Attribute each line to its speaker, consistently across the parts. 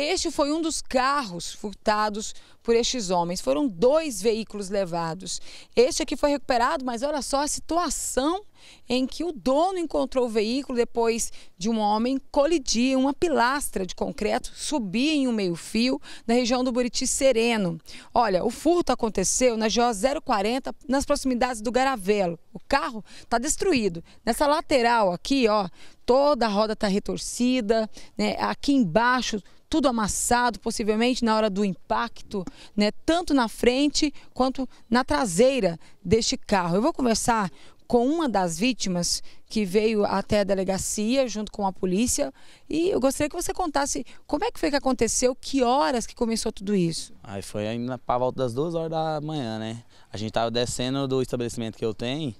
Speaker 1: Este foi um dos carros furtados por estes homens. Foram dois veículos levados. Este aqui foi recuperado, mas olha só a situação em que o dono encontrou o veículo depois de um homem colidir uma pilastra de concreto, subir em um meio-fio na região do Buriti Sereno. Olha, o furto aconteceu na GO 040, nas proximidades do Garavelo. O carro está destruído. Nessa lateral aqui, ó, toda a roda está retorcida, né? Aqui embaixo tudo amassado, possivelmente na hora do impacto, né, tanto na frente quanto na traseira deste carro. Eu vou conversar com uma das vítimas que veio até a delegacia junto com a polícia e eu gostaria que você contasse como é que foi que aconteceu, que horas que começou tudo isso.
Speaker 2: Aí foi ainda para volta das duas horas da manhã, né? A gente tava descendo do estabelecimento que eu tenho,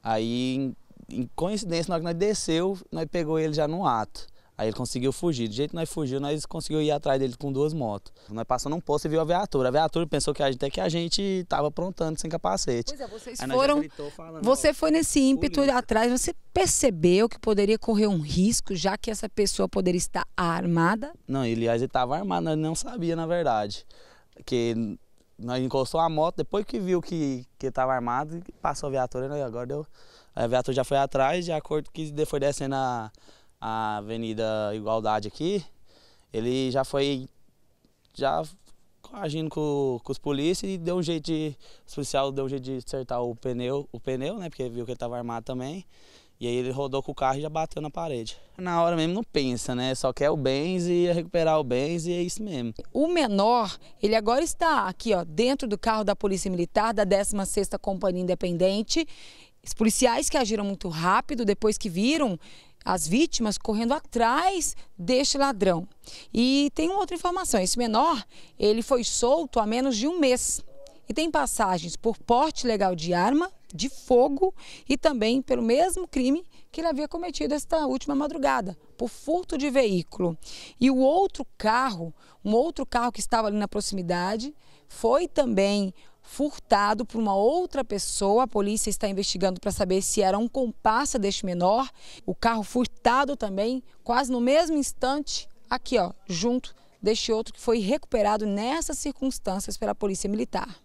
Speaker 2: aí em coincidência, na hora que nós desceu, nós pegou ele já no ato. Aí ele conseguiu fugir. Do jeito que nós fugiu, nós conseguimos ir atrás dele com duas motos. Nós passamos um posto e viu a viatura. A viatura pensou que a gente, até que a gente estava
Speaker 1: aprontando sem capacete. Pois é, vocês foram. Falando, você foi nesse ímpeto polícia. atrás, você percebeu que poderia correr um risco, já que essa pessoa poderia estar armada?
Speaker 2: Não, aliás, ele estava armado, nós não sabia, na verdade. Que nós encostou a moto, depois que viu que estava armado, passou a viatura, né, E agora deu. A viatura já foi atrás, de acordo que foi descendo a a Avenida Igualdade aqui, ele já foi já agindo com, com os polícias e deu um jeito de. Os policial deu um jeito de acertar o pneu, o pneu, né? Porque viu que ele tava armado também. E aí ele rodou com o carro e já bateu na parede. Na hora mesmo não pensa, né? Só quer o bens e recuperar o bens e é isso mesmo.
Speaker 1: O menor, ele agora está aqui, ó, dentro do carro da Polícia Militar da 16ª Companhia Independente. Os policiais que agiram muito rápido depois que viram as vítimas correndo atrás deste ladrão. E tem uma outra informação, esse menor, ele foi solto há menos de um mês e tem passagens por porte legal de arma, de fogo e também pelo mesmo crime que ele havia cometido esta última madrugada, por furto de veículo. E o outro carro, um outro carro que estava ali na proximidade, foi também furtado por uma outra pessoa. A polícia está investigando para saber se era um comparsa deste menor. O carro furtado também, quase no mesmo instante, aqui ó, junto deste outro que foi recuperado nessas circunstâncias pela Polícia Militar.